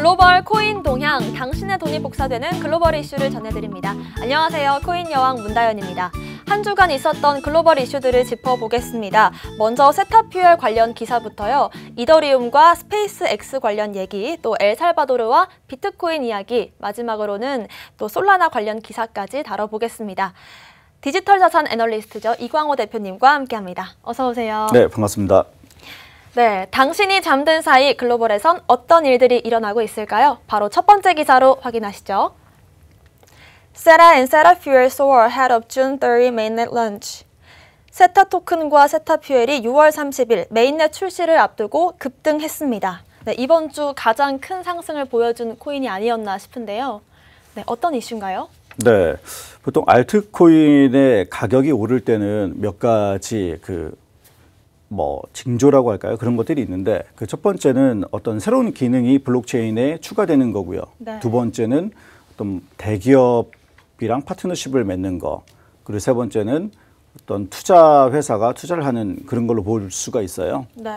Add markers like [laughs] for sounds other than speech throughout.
글로벌 코인 동향, 당신의 돈이 복사되는 글로벌 이슈를 전해드립니다. 안녕하세요. 코인 여왕 문다연입니다. 한 주간 있었던 글로벌 이슈들을 짚어보겠습니다. 먼저 세타퓨얼 관련 기사부터요. 이더리움과 스페이스X 관련 얘기, 또 엘살바도르와 비트코인 이야기, 마지막으로는 또 솔라나 관련 기사까지 다뤄보겠습니다. 디지털 자산 애널리스트죠. 이광호 대표님과 함께합니다. 어서 오세요. 네, 반갑습니다. 네, 당신이 잠든 사이 글로벌에선 어떤 일들이 일어나고 있을까요? 바로 첫 번째 기사로 확인하시죠. 세라 앤 세라 퓨엘 소월 head of June 30 mainnet launch. 세타 토큰과 세타 퓨엘이 6월 30일 메인넷 출시를 앞두고 급등했습니다. 네, 이번 주 가장 큰 상승을 보여준 코인이 아니었나 싶은데요. 네, 어떤 이슈인가요? 네, 보통 알트코인의 가격이 오를 때는 몇 가지 그뭐 징조라고 할까요? 그런 것들이 있는데 그 첫 번째는 어떤 새로운 기능이 블록체인에 추가되는 거고요. 네. 두 번째는 어떤 대기업이랑 파트너십을 맺는 거. 그리고 세 번째는 어떤 투자 회사가 투자를 하는 그런 걸로 볼 수가 있어요. 네.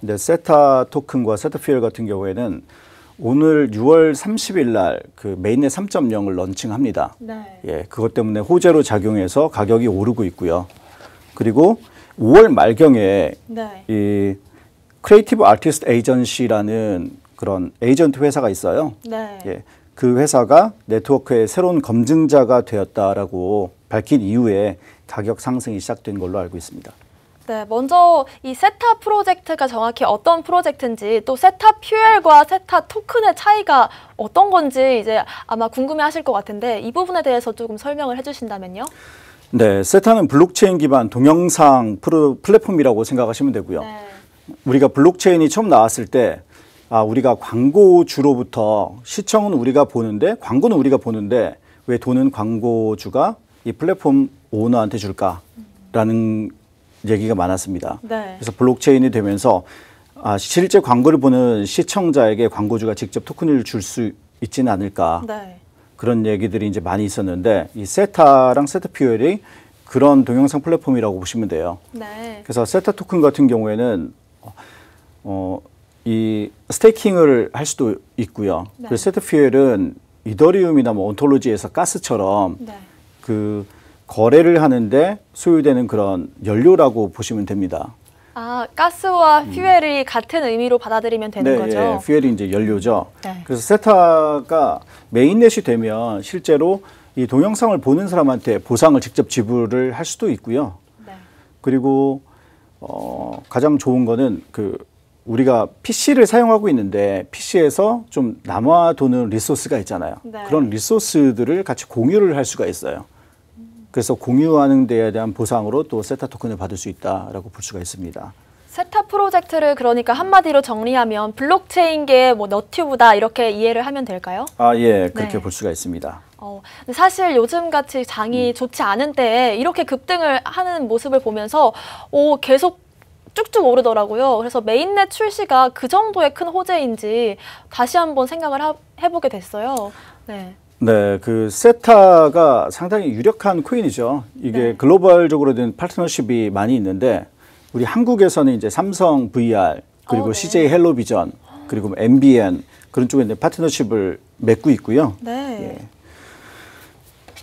근데 세타 토큰과 세타피얼 같은 경우에는 오늘 6월 30일 날 그 메인넷 3.0을 런칭합니다. 네. 예, 그것 때문에 호재로 작용해서 가격이 오르고 있고요. 그리고 5월 말경에 네. 이 크리에이티브 아티스트 에이전시라는 그런 에이전트 회사가 있어요. 네. 예, 그 회사가 네트워크의 새로운 검증자가 되었다라고 밝힌 이후에 가격 상승이 시작된 걸로 알고 있습니다. 네, 먼저 이 세타 프로젝트가 정확히 어떤 프로젝트인지 또 세타 퓨엘과 세타 토큰의 차이가 어떤 건지 이제 아마 궁금해 하실 것 같은데 이 부분에 대해서 조금 설명을 해 주신다면요. 네, 세타는 블록체인 기반 동영상 플랫폼이라고 생각하시면 되고요. 네. 우리가 블록체인이 처음 나왔을 때 아, 우리가 광고주로부터 시청은 우리가 보는데 광고는 우리가 보는데 왜 돈은 광고주가 이 플랫폼 오너한테 줄까라는 얘기가 많았습니다. 네. 그래서 블록체인이 되면서 아, 실제 광고를 보는 시청자에게 광고주가 직접 토큰을 줄 수 있지는 않을까. 네. 그런 얘기들이 이제 많이 있었는데 이 세타랑 세타퓨얼이 그런 동영상 플랫폼이라고 보시면 돼요. 네. 그래서 세타 토큰 같은 경우에는 어, 이 스테이킹을 할 수도 있고요. 네. 그 세타퓨얼은 이더리움이나 뭐 온톨로지에서 가스처럼 네. 그 거래를 하는데 소요되는 그런 연료라고 보시면 됩니다. 아, 가스와 음. 퓨엘이 음. 같은 의미로 받아들이면 되는 네, 거죠? 네, 예, 퓨엘이 이제 연료죠. 네. 그래서 세타가 메인넷이 되면 실제로 이 동영상을 보는 사람한테 보상을 직접 지불을 할 수도 있고요. 네. 그리고 어, 가장 좋은 거는 그 우리가 PC를 사용하고 있는데 PC에서 좀 남아도는 리소스가 있잖아요. 네. 그런 리소스들을 같이 공유를 할 수가 있어요. 그래서 공유하는 데에 대한 보상으로 또 세타 토큰을 받을 수 있다라고 볼 수가 있습니다. 세타 프로젝트를 그러니까 한마디로 정리하면 블록체인계의 뭐 너튜브다 이렇게 이해를 하면 될까요? 아, 예. 네. 그렇게 네. 볼 수가 있습니다. 어, 사실 요즘같이 장이 음. 좋지 않은 때에 이렇게 급등을 하는 모습을 보면서 오, 계속 쭉쭉 오르더라고요. 그래서 메인넷 출시가 그 정도의 큰 호재인지 다시 한번 생각을 하, 해보게 됐어요. 네. 네, 그 세타가 상당히 유력한 코인이죠. 이게 네. 글로벌적으로 된 파트너십이 많이 있는데 우리 한국에서는 이제 삼성 VR 그리고 어, 네. CJ 헬로비전 그리고 MBN 그런 쪽에 이제 파트너십을 맺고 있고요. 네. 예.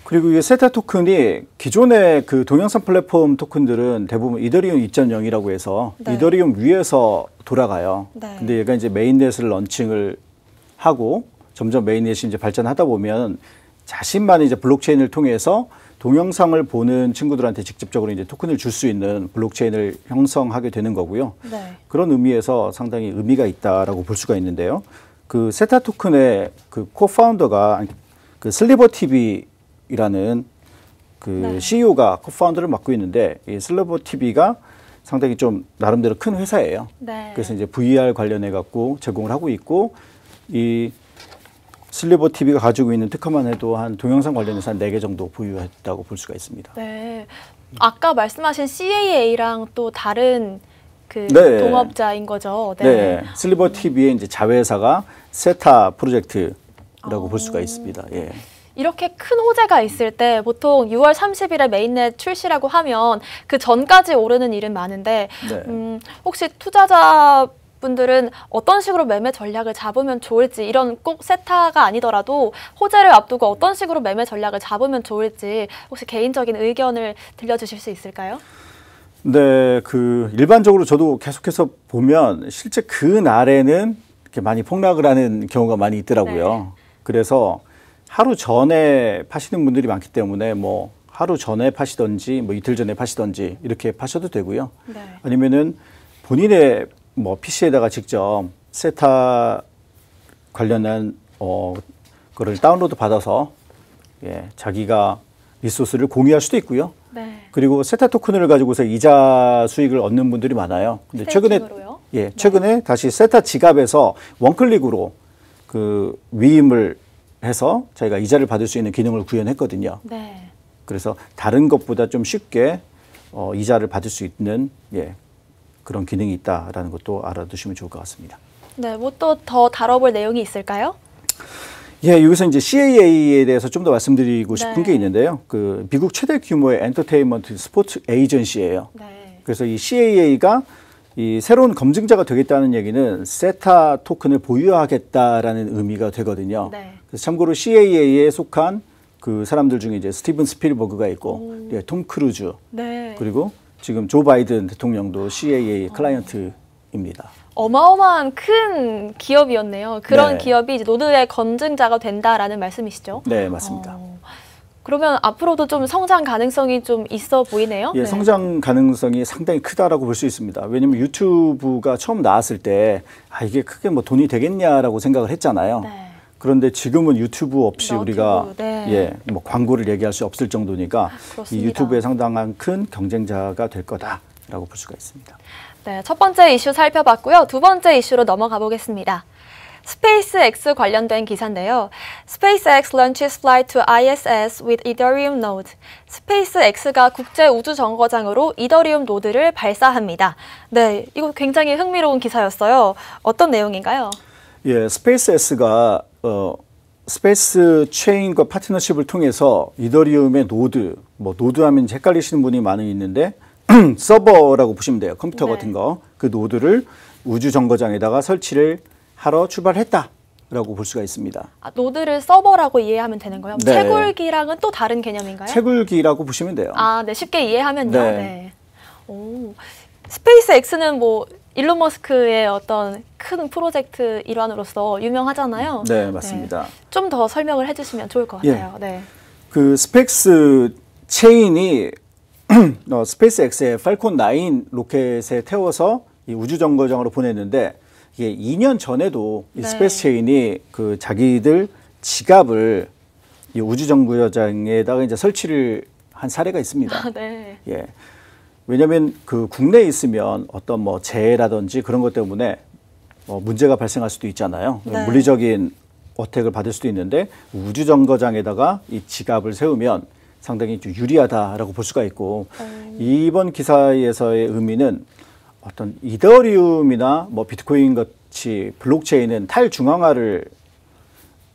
그리고 이 세타 토큰이 기존의 그 동영상 플랫폼 토큰들은 대부분 이더리움 2.0이라고 해서 네. 이더리움 위에서 돌아가요. 네. 근데 얘가 이제 메인넷을 런칭을 하고 점점 메인넷이 이제 발전하다 보면 자신만의 이제 블록체인을 통해서 동영상을 보는 친구들한테 직접적으로 이제 토큰을 줄 수 있는 블록체인을 형성하게 되는 거고요. 네. 그런 의미에서 상당히 의미가 있다라고 볼 수가 있는데요. 그 세타 토큰의 그 코파운더가 그 슬리버 TV라는 그 네. CEO가 코파운더를 맡고 있는데 이 슬리버 TV가 상당히 좀 나름대로 큰 회사예요. 네. 그래서 이제 VR 관련해 갖고 제공을 하고 있고 이 슬리버 TV가 가지고 있는 특허만 해도 한 동영상 관련해서 한 네 개 정도 보유했다고 볼 수가 있습니다. 네. 아까 말씀하신 CAA랑 또 다른 그 네. 동업자인 거죠. 네. 네. 실리버 TV의 이제 자회사가 세타 프로젝트라고 오. 볼 수가 있습니다. 예. 이렇게 큰 호재가 있을 때 보통 6월 30일에 메인넷 출시라고 하면 그 전까지 오르는 일은 많은데 네. 음, 혹시 투자자 분들은 어떤 식으로 매매 전략을 잡으면 좋을지 이런 꼭 세타가 아니더라도 호재를 앞두고 어떤 식으로 매매 전략을 잡으면 좋을지 혹시 개인적인 의견을 들려주실 수 있을까요? 네, 그 일반적으로 저도 계속해서 보면 실제 그 날에는 이렇게 많이 폭락을 하는 경우가 많이 있더라고요. 네. 그래서 하루 전에 파시는 분들이 많기 때문에 뭐 하루 전에 파시던지 뭐 이틀 전에 파시던지 이렇게 파셔도 되고요. 네. 아니면은 본인의 뭐 PC에다가 직접 세타 관련한 어 그걸 다운로드 받아서 예, 자기가 리소스를 공유할 수도 있고요. 네. 그리고 세타 토큰을 가지고서 이자 수익을 얻는 분들이 많아요. 근데 최근에 예, 네. 최근에 네. 다시 세타 지갑에서 원클릭으로 그 위임을 해서 자기가 이자를 받을 수 있는 기능을 구현했거든요. 네. 그래서 다른 것보다 좀 쉽게 어, 이자를 받을 수 있는 예, 그런 기능이 있다라는 것도 알아두시면 좋을 것 같습니다. 네, 뭐 또 더 다뤄볼 내용이 있을까요? 예, 여기서 이제 CAA에 대해서 좀 더 말씀드리고 네. 싶은 네. 게 있는데요. 그 미국 최대 규모의 엔터테인먼트 스포츠 에이전시예요. 네. 그래서 이 CAA가 이 새로운 검증자가 되겠다는 얘기는 세타 토큰을 보유하겠다라는 의미가 되거든요. 네. 그래서 참고로 CAA에 속한 그 사람들 중에 이제 스티븐 스필버그가 있고, 예, 톰 크루즈, 네. 그리고 지금 조 바이든 대통령도 CAA 클라이언트입니다. 어마어마한 큰 기업이었네요. 그런 네. 기업이 이제 노드의 건증자가 된다라는 말씀이시죠? 네, 맞습니다. 어, 그러면 앞으로도 좀 성장 가능성이 좀 있어 보이네요. 예, 네. 성장 가능성이 상당히 크다라고 볼 수 있습니다. 왜냐하면 유튜브가 처음 나왔을 때 아, 이게 크게 뭐 돈이 되겠냐라고 생각을 했잖아요. 네. 그런데 지금은 유튜브 없이 너튜브, 우리가 네. 예, 뭐 광고를 얘기할 수 없을 정도니까 아, 이 유튜브에 상당한 큰 경쟁자가 될 거다라고 볼 수가 있습니다. 네, 첫 번째 이슈 살펴봤고요. 두 번째 이슈로 넘어가 보겠습니다. 스페이스X 관련된 기사인데요. SpaceX launches flight to ISS with Ethereum node. 스페이스X가 국제 우주 정거장으로 이더리움 노드를 발사합니다. 네, 이거 굉장히 흥미로운 기사였어요. 어떤 내용인가요? 예, 스페이스S가 어, 스페이스 체인과 파트너십을 통해서 이더리움의 노드, 뭐 노드 하면 헷갈리시는 분이 많이 있는데 [clears throat] 서버라고 보시면 돼요. 컴퓨터 네. 같은 거. 그 노드를 우주 정거장에다가 설치를 하러 출발했다. 라고 볼 수가 있습니다. 아, 노드를 서버라고 이해하면 되는 거예요? 네. 채굴기랑은 또 다른 개념인가요? 채굴기라고 보시면 돼요. 아, 네. 쉽게 이해하면요. 네. 네. 오. 스페이스 X는 뭐 일론 머스크의 어떤 큰 프로젝트 일환으로서 유명하잖아요. 네, 네. 맞습니다. 네. 좀더 설명을 해주시면 좋을 것 예. 같아요. 예. 네. 그 스펙스 체인이 [clears throat] 어, 스페이스 X의 팔콘 9 로켓에 태워서 우주 정거장으로 보냈는데 이게 2년 전에도 이 네. 스페이스 체인이 그 자기들 지갑을 이 우주 정거장에다가 이제 설치를 한 사례가 있습니다. 아, 네. 예. 왜냐하면 그 국내에 있으면 어떤 뭐 재해라든지 그런 것 때문에 어, 문제가 발생할 수도 있잖아요. 네. 물리적인 어택을 받을 수도 있는데 우주 정거장에다가 이 지갑을 세우면 상당히 좀 유리하다라고 볼 수가 있고 음. 이번 기사에서의 의미는 어떤 이더리움이나 뭐 비트코인 같이 블록체인은 탈중앙화를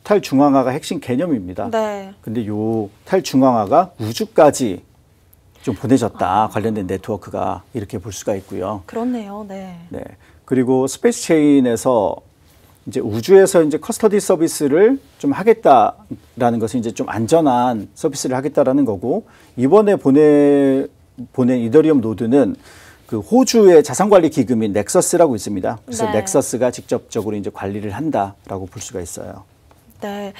탈중앙화가 핵심 개념입니다. 네. 근데 요 탈중앙화가 우주까지 좀 보내졌다 아. 관련된 네트워크가 이렇게 볼 수가 있고요. 그렇네요. 네. 네. 그리고 스페이스 체인에서 이제 우주에서 이제 커스터디 서비스를 좀 하겠다라는 것은 이제 좀 안전한 서비스를 하겠다라는 거고 이번에 보내 보낸 이더리움 노드는 그 호주의 자산관리 기금인 넥서스라고 있습니다. 그래서 네. 넥서스가 직접적으로 이제 관리를 한다라고 볼 수가 있어요. 네.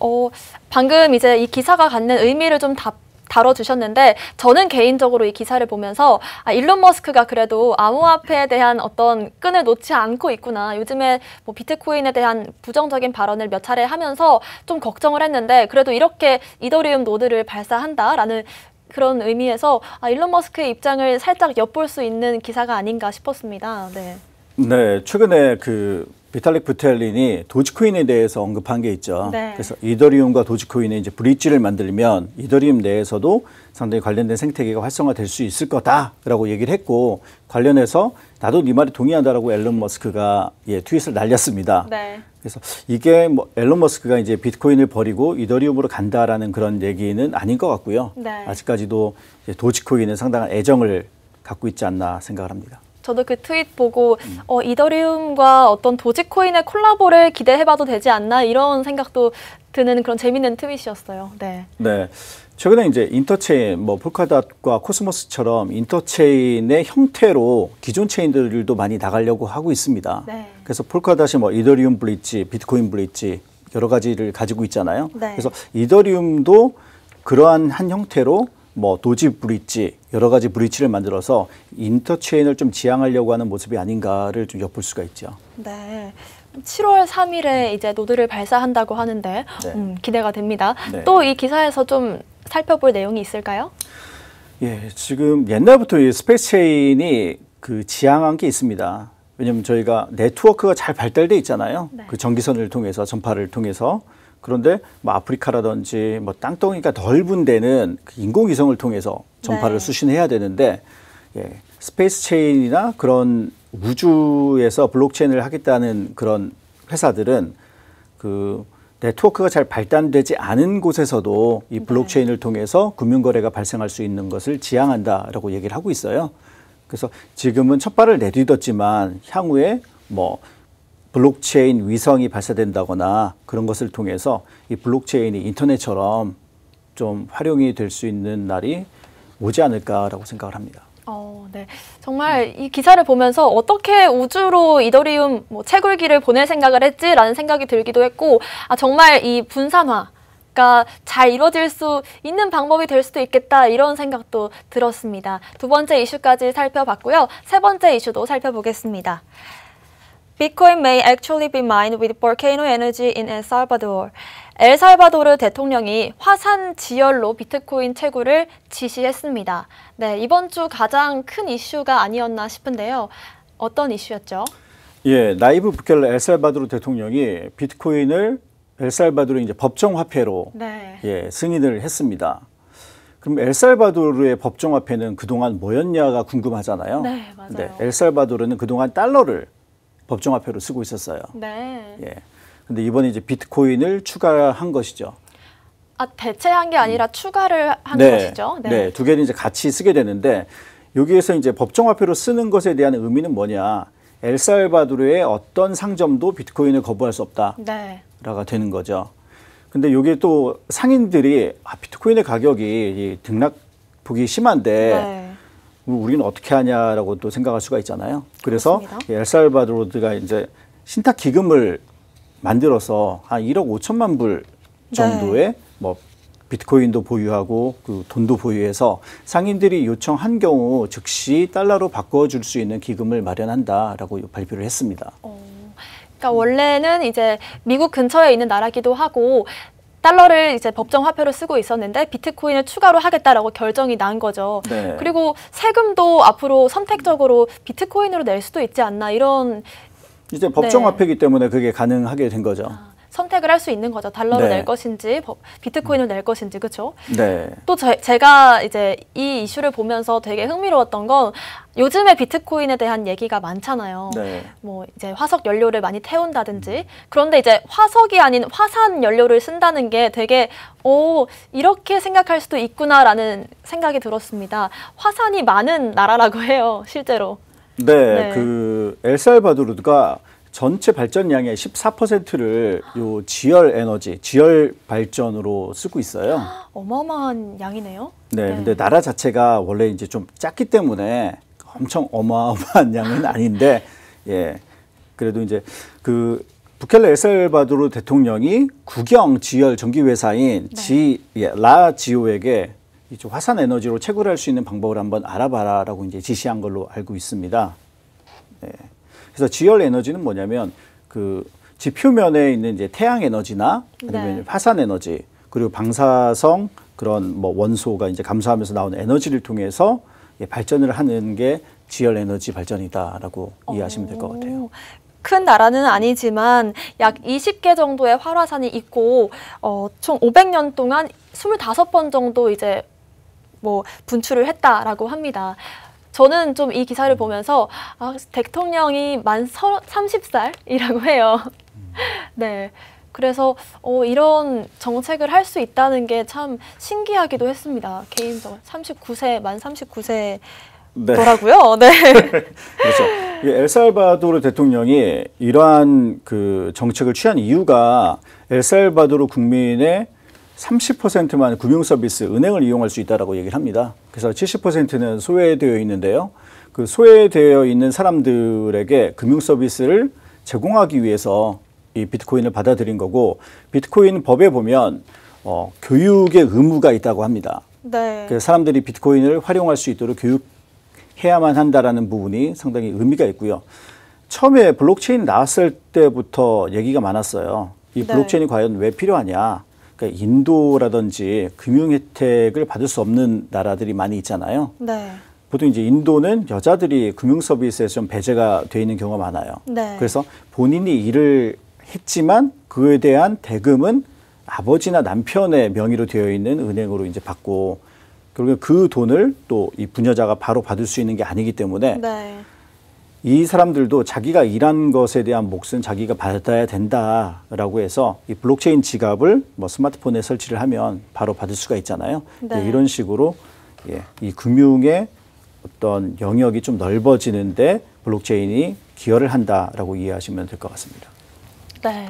어, 방금 이제 이 기사가 갖는 의미를 좀 답, 다뤄주셨는데 저는 개인적으로 이 기사를 보면서 아, 일론 머스크가 그래도 암호화폐에 대한 어떤 끈을 놓지 않고 있구나. 요즘에 뭐 비트코인에 대한 부정적인 발언을 몇 차례 하면서 좀 걱정을 했는데 그래도 이렇게 이더리움 노드를 발사한다라는 그런 의미에서 아, 일론 머스크의 입장을 살짝 엿볼 수 있는 기사가 아닌가 싶었습니다. 네. 네, 최근에 그 비탈릭 부텔린이 도지코인에 대해서 언급한 게 있죠. 네. 그래서 이더리움과 도지코인의 이제 브릿지를 만들면 이더리움 내에서도 상당히 관련된 생태계가 활성화될 수 있을 거다라고 얘기를 했고 관련해서 나도 네 말에 동의한다라고 앨런 머스크가 예, 트윗을 날렸습니다. 네. 그래서 이게 뭐 앨런 머스크가 이제 비트코인을 버리고 이더리움으로 간다라는 그런 얘기는 아닌 것 같고요. 네. 아직까지도 도지코인에 상당한 애정을 갖고 있지 않나 생각을 합니다. 저도 그 트윗 보고 음. 어, 이더리움과 어떤 도지코인의 콜라보를 기대해봐도 되지 않나 이런 생각도 드는 그런 재밌는 트윗이었어요. 네. 네. 최근에 이제 인터체인, 뭐 폴카닷과 코스모스처럼 인터체인의 형태로 기존 체인들도 많이 나가려고 하고 있습니다. 네. 그래서 폴카닷이 뭐 이더리움 블릿지 비트코인 블릿지 여러 가지를 가지고 있잖아요. 네. 그래서 이더리움도 그러한 한 형태로 뭐 도지 브릿지 여러 가지 브릿지를 만들어서 인터체인을 좀 지향하려고 하는 모습이 아닌가를 좀 엿볼 수가 있죠. 네. 7월 3일에 이제 노드를 발사한다고 하는데 네. 음, 기대가 됩니다. 네. 또이 기사에서 좀 살펴볼 내용이 있을까요? 예, 지금 옛날부터 이 스페이스 체인이 그 지향한 게 있습니다. 왜냐하면 저희가 네트워크가 잘 발달돼 있잖아요. 네. 그 전기선을 통해서 전파를 통해서 그런데 뭐 아프리카라든지 뭐 땅덩이가 넓은 데는 그 인공위성을 통해서 전파를 네. 수신해야 되는데 예, 스페이스 체인이나 그런 우주에서 블록체인을 하겠다는 그런 회사들은 그 네트워크가 잘 발달되지 않은 곳에서도 이 네. 블록체인을 네. 통해서 금융거래가 발생할 수 있는 것을 지향한다라고 얘기를 하고 있어요. 그래서 지금은 첫 발을 내딛었지만 향후에 뭐 블록체인 위성이 발사된다거나 그런 것을 통해서 이 블록체인이 인터넷처럼 좀 활용이 될 수 있는 날이 오지 않을까라고 생각을 합니다. 어, 네. 정말 이 기사를 보면서 어떻게 우주로 이더리움 뭐 채굴기를 보낼 생각을 했지라는 생각이 들기도 했고, 아, 정말 이 분산화, 잘 이루어질 수 있는 방법이 될 수도 있겠다 이런 생각도 들었습니다. 두 번째 이슈까지 살펴봤고요. 세 번째 이슈도 살펴보겠습니다. Bitcoin may actually be mined with volcano energy in El Salvador. 엘살바도르 대통령이 화산 지열로 비트코인 채굴을 지시했습니다. 네, 이번 주 가장 큰 이슈가 아니었나 싶은데요. 어떤 이슈였죠? 예, 나이브 부켈라 엘살바도르 대통령이 비트코인을 엘살바도르 이제 법정 화폐로 네. 예, 승인을 했습니다. 그럼 엘살바도르의 법정 화폐는 그동안 뭐였냐가 궁금하잖아요. 네, 맞아요. 네, 엘살바도르는 그동안 달러를 법정화폐로 쓰고 있었어요. 네. 예. 근데 이번에 이제 비트코인을 추가한 것이죠. 아, 대체한 게 아니라 음. 추가를 한 네, 것이죠. 네. 네. 두 개를 이제 같이 쓰게 되는데 여기에서 이제 법정화폐로 쓰는 것에 대한 의미는 뭐냐? 엘살바도르의 어떤 상점도 비트코인을 거부할 수 없다라가 네. 되는 거죠. 근데 요게 또 상인들이 아, 비트코인의 가격이 등락폭이 심한데 네. 우리는 어떻게 하냐라고 또 생각할 수가 있잖아요. 그래서 예, 엘살바도르가 이제 신탁 기금을 만들어서 한 1억 5천만 불 네. 정도의 네. 뭐 비트코인도 보유하고 그 돈도 보유해서 상인들이 요청한 경우 즉시 달러로 바꿔줄 수 있는 기금을 마련한다라고 발표를 했습니다. 어, 그러니까 원래는 이제 미국 근처에 있는 나라기도 하고 달러를 이제 법정 화폐로 쓰고 있었는데 비트코인을 추가로 하겠다라고 결정이 난 거죠. 네. 그리고 세금도 앞으로 선택적으로 비트코인으로 낼 수도 있지 않나 이런 이제 법정 네. 화폐이기 때문에 그게 가능하게 된 거죠. 아. 선택을 할 수 있는 거죠. 달러를 네. 낼 것인지 비트코인을 낼 것인지 그렇죠. 네. 또 제, 제가 이제 이 이슈를 보면서 되게 흥미로웠던 건 요즘에 비트코인에 대한 얘기가 많잖아요. 네. 뭐 이제 화석 연료를 많이 태운다든지 그런데 이제 화석이 아닌 화산 연료를 쓴다는 게 되게 오 이렇게 생각할 수도 있구나라는 생각이 들었습니다. 화산이 많은 나라라고 해요, 실제로. 네, 네. 그 엘살바도르가 전체 발전량의 14%를 요 지열 에너지, 지열 발전으로 쓰고 있어요. 어마어마한 양이네요. 네, 네, 근데 나라 자체가 원래 이제 좀 작기 때문에 엄청 어마어마한 [laughs] 양은 아닌데, 예, 그래도 이제 그 부켈레 에셀바도르 대통령이 국영 지열 전기 회사인 네. 지, 예, 라 지오에게 이쪽 화산 에너지로 채굴할 수 있는 방법을 한번 알아봐라라고 이제 지시한 걸로 알고 있습니다. 예. 그래서 지열 에너지는 뭐냐면 그 지표면에 있는 이제 태양 에너지나 아니면 네. 화산 에너지 그리고 방사성 그런 뭐 원소가 이제 감소하면서 나오는 에너지를 통해서 발전을 하는 게 지열 에너지 발전이다라고 오. 어. 이해하시면 될 것 같아요. 큰 나라는 아니지만 약 20개 정도의 활화산이 있고 어, 총 500년 동안 25번 정도 이제 뭐 분출을 했다라고 합니다. 저는 좀 이 기사를 음. 보면서 아, 대통령이 만 30살이라고 해요. 음. [laughs] 네. 그래서 어, 이런 정책을 할 수 있다는 게 참 신기하기도 했습니다. 개인적으로 39세 만 39세더라고요. 네. 네. [laughs] [laughs] 그렇죠. 엘살바도르 대통령이 이러한 그 정책을 취한 이유가 엘살바도르 국민의 30%만 금융 서비스 은행을 이용할 수 있다라고 얘기를 합니다. 그래서 70%는 소외되어 있는데요. 그 소외되어 있는 사람들에게 금융 서비스를 제공하기 위해서 이 비트코인을 받아들인 거고 비트코인 법에 보면 어, 교육의 의무가 있다고 합니다. 네. 그 사람들이 비트코인을 활용할 수 있도록 교육해야만 한다라는 부분이 상당히 의미가 있고요. 처음에 블록체인 나왔을 때부터 얘기가 많았어요. 이 네. 블록체인이 네. 과연 왜 필요하냐? 그러니까 인도라든지 금융 혜택을 받을 수 없는 나라들이 많이 있잖아요. 네. 보통 이제 인도는 여자들이 금융 서비스에서 좀 배제가 돼 있는 경우가 많아요. 네. 그래서 본인이 일을 했지만 그에 대한 대금은 아버지나 남편의 명의로 되어 있는 은행으로 이제 받고 그리고 그 돈을 또 이분여자가 바로 받을 수 있는 게 아니기 때문에 네. 이 사람들도 자기가 일한 것에 대한 몫은 자기가 받아야 된다라고 해서 이 블록체인 지갑을 뭐 스마트폰에 설치를 하면 바로 받을 수가 있잖아요. 네. 이런 식으로 예, 이 금융의 어떤 영역이 좀 넓어지는데 블록체인이 기여를 한다라고 이해하시면 될 것 같습니다. 네.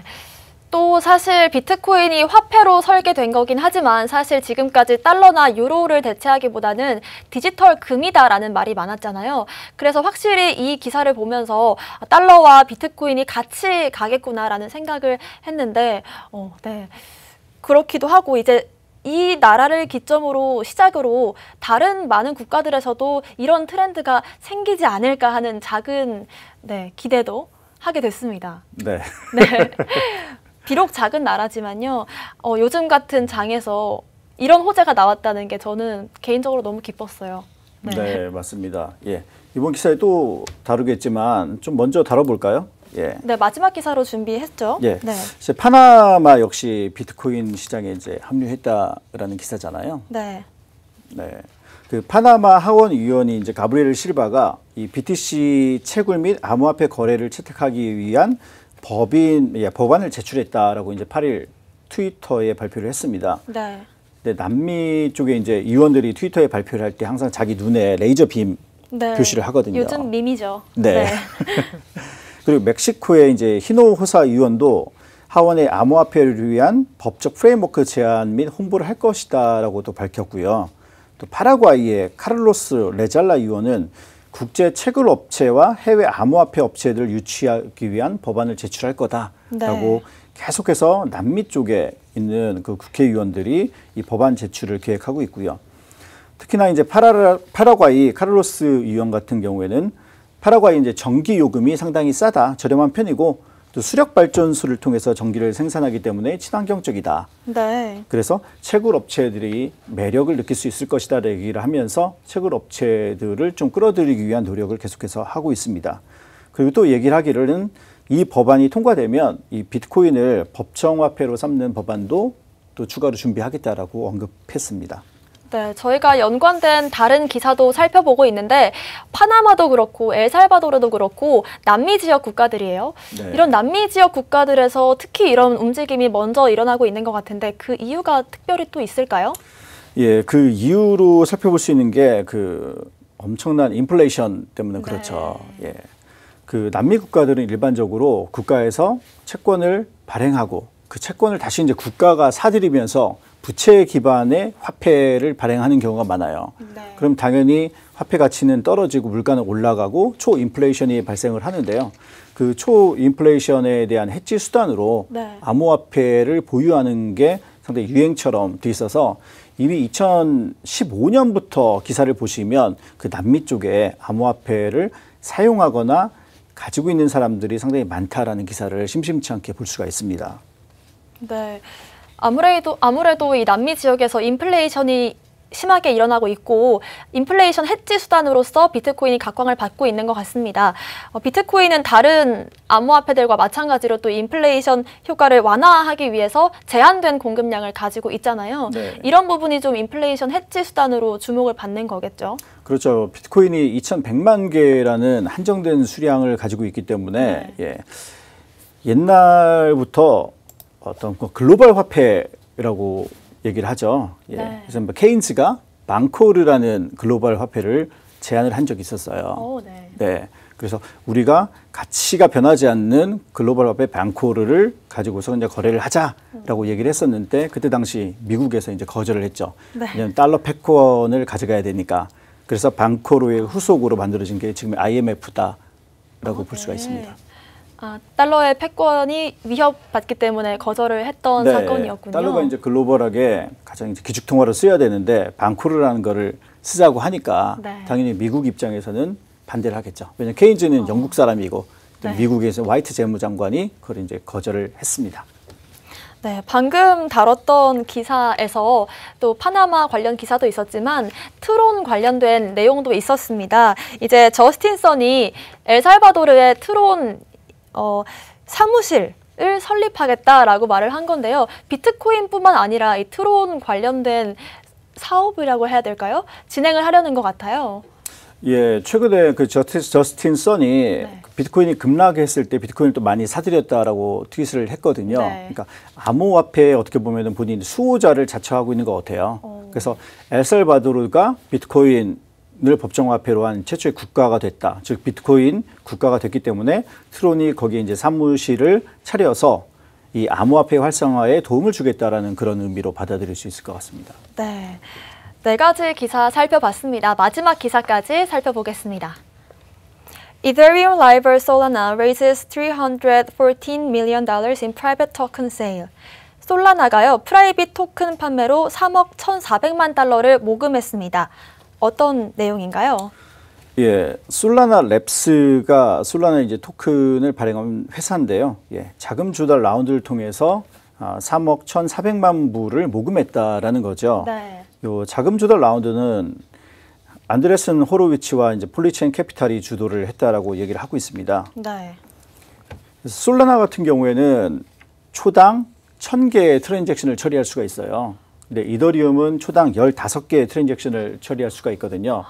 또 사실 비트코인이 화폐로 설계된 거긴 하지만 사실 지금까지 달러나 유로를 대체하기보다는 디지털 금이다라는 말이 많았잖아요. 그래서 확실히 이 기사를 보면서 달러와 비트코인이 같이 가겠구나라는 생각을 했는데, 어, 네. 그렇기도 하고 이제 이 나라를 기점으로 시작으로 다른 많은 국가들에서도 이런 트렌드가 생기지 않을까 하는 작은 네, 기대도 하게 됐습니다. 네. 네. [laughs] 비록 작은 나라지만요. 어, 요즘 같은 장에서 이런 호재가 나왔다는 게 저는 개인적으로 너무 기뻤어요. 네, 네 맞습니다. 예. 이번 기사에 또 다루겠지만 좀 먼저 다뤄볼까요? 예. 네, 마지막 기사로 준비했죠. 예. 네. 이제 파나마 역시 비트코인 시장에 이제 합류했다라는 기사잖아요. 네. 네. 그 파나마 하원 위원이 이제 가브리엘 실바가 이 BTC 채굴 및 암호화폐 거래를 채택하기 위한 법인 예, 법안을 제출했다라고 이제 8일 트위터에 발표를 했습니다. 네. 근데 남미 쪽에 이제 의원들이 트위터에 발표를 할 때 항상 자기 눈에 레이저 빔 네. 표시를 하거든요. 요즘 밈이죠. 네. 네. [laughs] 그리고 멕시코의 이제 히노 호사 의원도 하원의 암호화폐를 위한 법적 프레임워크 제안 및 홍보를 할 것이다라고도 밝혔고요. 또 파라과이의 카를로스 레잘라 의원은 국제 채굴 업체와 해외 암호화폐 업체들을 유치하기 위한 법안을 제출할 거다라고 네. 계속해서 남미 쪽에 있는 그 국회의원들이 이 법안 제출을 계획하고 있고요. 특히나 이제 파라, 파라과이 카를로스 의원 같은 경우에는 파라과이 이제 전기 요금이 상당히 싸다 저렴한 편이고 또 수력 발전소를 통해서 전기를 생산하기 때문에 친환경적이다. 네. 그래서 채굴 업체들이 매력을 느낄 수 있을 것이다 얘기를 하면서 채굴 업체들을 좀 끌어들이기 위한 노력을 계속해서 하고 있습니다. 그리고 또 얘기를 하기로는 이 법안이 통과되면 이 비트코인을 법정화폐로 삼는 법안도 또 추가로 준비하겠다라고 언급했습니다. 네, 저희가 연관된 다른 기사도 살펴보고 있는데 파나마도 그렇고 엘살바도르도 그렇고 남미 지역 국가들이에요. 네. 이런 남미 지역 국가들에서 특히 이런 움직임이 먼저 일어나고 있는 것 같은데 그 이유가 특별히 또 있을까요? 예, 그 이유로 살펴볼 수 있는 게 그 엄청난 인플레이션 때문에 그렇죠. 네. 예. 그 남미 국가들은 일반적으로 국가에서 채권을 발행하고 그 채권을 다시 이제 국가가 사들이면서 부채 기반의 화폐를 발행하는 경우가 많아요. 네. 그럼 당연히 화폐 가치는 떨어지고 물가는 올라가고 초인플레이션이 발생을 하는데요. 그 초인플레이션에 대한 해지 수단으로 네. 암호화폐를 보유하는 게 상당히 유행처럼 돼 있어서 이미 2015년부터 기사를 보시면 그 남미 쪽에 암호화폐를 사용하거나 가지고 있는 사람들이 상당히 많다라는 기사를 심심치 않게 볼 수가 있습니다. 네. 아무래도 아무래도 이 남미 지역에서 인플레이션이 심하게 일어나고 있고 인플레이션 해지 수단으로서 비트코인이 각광을 받고 있는 것 같습니다. 어, 비트코인은 다른 암호화폐들과 마찬가지로 또 인플레이션 효과를 완화하기 위해서 제한된 공급량을 가지고 있잖아요. 네. 이런 부분이 좀 인플레이션 해지 수단으로 주목을 받는 거겠죠. 그렇죠. 비트코인이 2,100만 개라는 한정된 수량을 가지고 있기 때문에 네. 예. 옛날부터 어떤 그 글로벌 화폐라고 얘기를 하죠. 예. 네. 그래서 뭐 케인즈가 망코르라는 글로벌 화폐를 제안을 한 적이 있었어요. 오, 어, 네. 네. 그래서 우리가 가치가 변하지 않는 글로벌 화폐 방코르를 가지고서 이제 거래를 하자라고 음. 얘기를 했었는데 그때 당시 미국에서 이제 거절을 했죠. 네. 왜냐하면 달러 패권을 가져가야 되니까. 그래서 방코르의 후속으로 만들어진 게 지금 IMF다라고 아, 어, 볼 수가 네. 있습니다. 아, 달러의 패권이 위협받기 때문에 거절을 했던 네, 사건이었군요. 달러가 이제 글로벌하게 가장 이제 기축통화로 쓰여야 되는데 방쿠르라는 거를 쓰자고 하니까 네. 당연히 미국 입장에서는 반대를 하겠죠. 왜냐면 케인즈는 어. 영국 사람이고 네. 미국에서 와이트 재무장관이 그걸 이제 거절을 했습니다. 네, 방금 다뤘던 기사에서 또 파나마 관련 기사도 있었지만 트론 관련된 내용도 있었습니다. 이제 저스틴 선이 엘살바도르의 트론 어, 사무실 을 설립하겠다라고 말을 한 건데요. 비트코인뿐만 아니라 이 트론 관련된 사업이라고 해야 될까요? 진행을 하려는 것 같아요. 예, 최근에 그저스 저스틴 써니 네. 비트코인이 급락했을 때 비트코인을 또 많이 사들였다라고 트윗을 했거든요. 네. 그러니까 암호화폐에 어떻게 보면 본인이 수호자를 자처하고 있는 것 같아요. 오. 어. 그래서 엘살바도르가 비트코인 을 법정화폐로 한 최초의 국가가 됐다. 즉 비트코인 국가가 됐기 때문에 트론이 거기에 이제 사무실을 차려서 이 암호화폐 활성화에 도움을 주겠다라는 그런 의미로 받아들일 수 있을 것 같습니다. 네. 네 가지 기사 살펴봤습니다. 마지막 기사까지 살펴보겠습니다. Ethereum Libra Solana raises $314 million in private token sale. 솔라나가요 프라이빗 토큰 판매로 3억 1,400만 달러를 모금했습니다. 어떤 내용인가요? 예, 술라나 랩스가 술라나 이제 토큰을 발행한 회사인데요. 예, 자금 조달 라운드를 통해서 3억 아, 1,400만 불을 모금했다라는 거죠. 네. 요 자금 조달 라운드는 안드레슨 호로위치와 이제 폴리첸 캐피탈이 주도를 했다라고 얘기를 하고 있습니다. 네. 솔라나 같은 경우에는 초당 1000개의 트랜잭션을 처리할 수가 있어요. 네, 이더리움은 초당 15개의 트랜잭션을 처리할 수가 있거든요.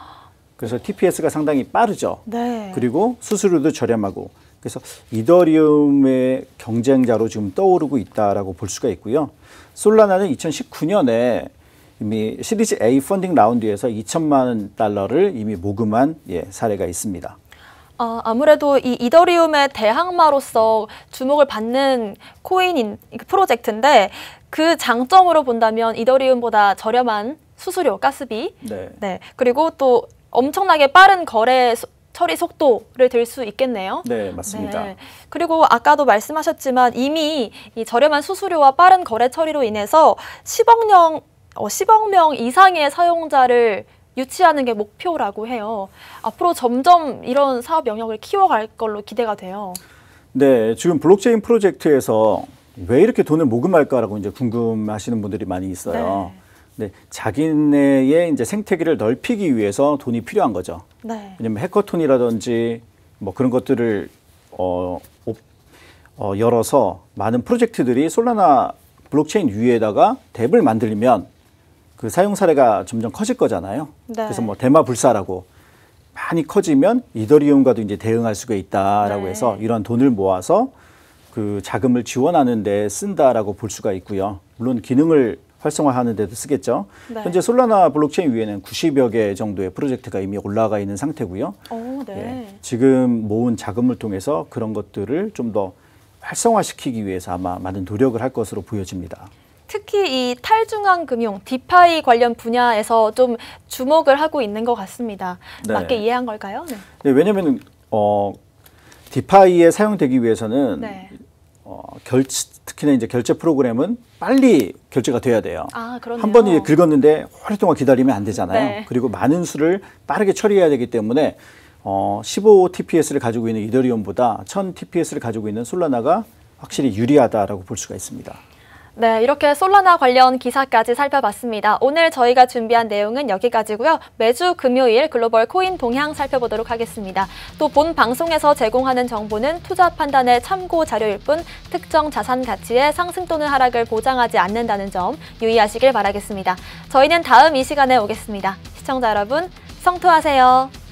그래서 TPS가 상당히 빠르죠. 네. 그리고 수수료도 저렴하고 그래서 이더리움의 경쟁자로 지금 떠오르고 있다라고 볼 수가 있고요. 솔라나는 2019년에 이미 시리즈 A 펀딩 라운드에서 2천만 달러를 이미 모금한 예, 사례가 있습니다. 아, 아무래도 이 이더리움의 대항마로서 주목을 받는 코인 인, 프로젝트인데 그 장점으로 본다면 이더리움보다 저렴한 수수료, 가스비. 네. 네. 그리고 또 엄청나게 빠른 거래 처리 속도를 들 수 있겠네요. 네, 맞습니다. 네. 그리고 아까도 말씀하셨지만 이미 이 저렴한 수수료와 빠른 거래 처리로 인해서 10억 명, 어, 10억 명 이상의 사용자를 유치하는 게 목표라고 해요. 앞으로 점점 이런 사업 영역을 키워갈 걸로 기대가 돼요. 네, 지금 블록체인 프로젝트에서 왜 이렇게 돈을 모금할까라고 이제 궁금하시는 분들이 많이 있어요. 네. 자기네의 이제 생태계를 넓히기 위해서 돈이 필요한 거죠. 네. 왜냐면 해커톤이라든지 뭐 그런 것들을 어, 어, 열어서 많은 프로젝트들이 솔라나 블록체인 위에다가 앱을 만들면 그 사용 사례가 점점 커질 거잖아요. 네. 그래서 뭐 대마 불사라고 많이 커지면 이더리움과도 이제 대응할 수가 있다라고 네. 해서 이런 돈을 모아서 그 자금을 지원하는 데 쓴다라고 볼 수가 있고요. 물론 기능을 활성화하는 데도 쓰겠죠. 네. 현재 솔라나 블록체인 위에는 90여 개 정도의 프로젝트가 이미 올라가 있는 상태고요. 오, 네. 예, 지금 모은 자금을 통해서 그런 것들을 좀 더 활성화시키기 위해서 아마 많은 노력을 할 것으로 보여집니다. 특히 이 탈중앙 금융 디파이 관련 분야에서 좀 주목을 하고 있는 것 같습니다. 네. 맞게 이해한 걸까요? 네. 네, 왜냐하면 어, 디파이에 사용되기 위해서는 네. 어, 결 특히나 이제 결제 프로그램은 빨리 결제가 돼야 돼요. 아, 한번 이제 긁었는데 오랫동안 기다리면 안 되잖아요. 네. 그리고 많은 수를 빠르게 처리해야 되기 때문에 어, 15TPS를 가지고 있는 이더리움보다 1000TPS를 가지고 있는 솔라나가 확실히 유리하다라고 볼 수가 있습니다. 네, 이렇게 솔라나 관련 기사까지 살펴봤습니다. 오늘 저희가 준비한 내용은 여기까지고요. 매주 금요일 글로벌 코인 동향 살펴보도록 하겠습니다. 또 본 방송에서 제공하는 정보는 투자 판단의 참고 자료일 뿐 특정 자산 가치의 상승 또는 하락을 보장하지 않는다는 점 유의하시길 바라겠습니다. 저희는 다음 이 시간에 오겠습니다. 시청자 여러분, 성투하세요.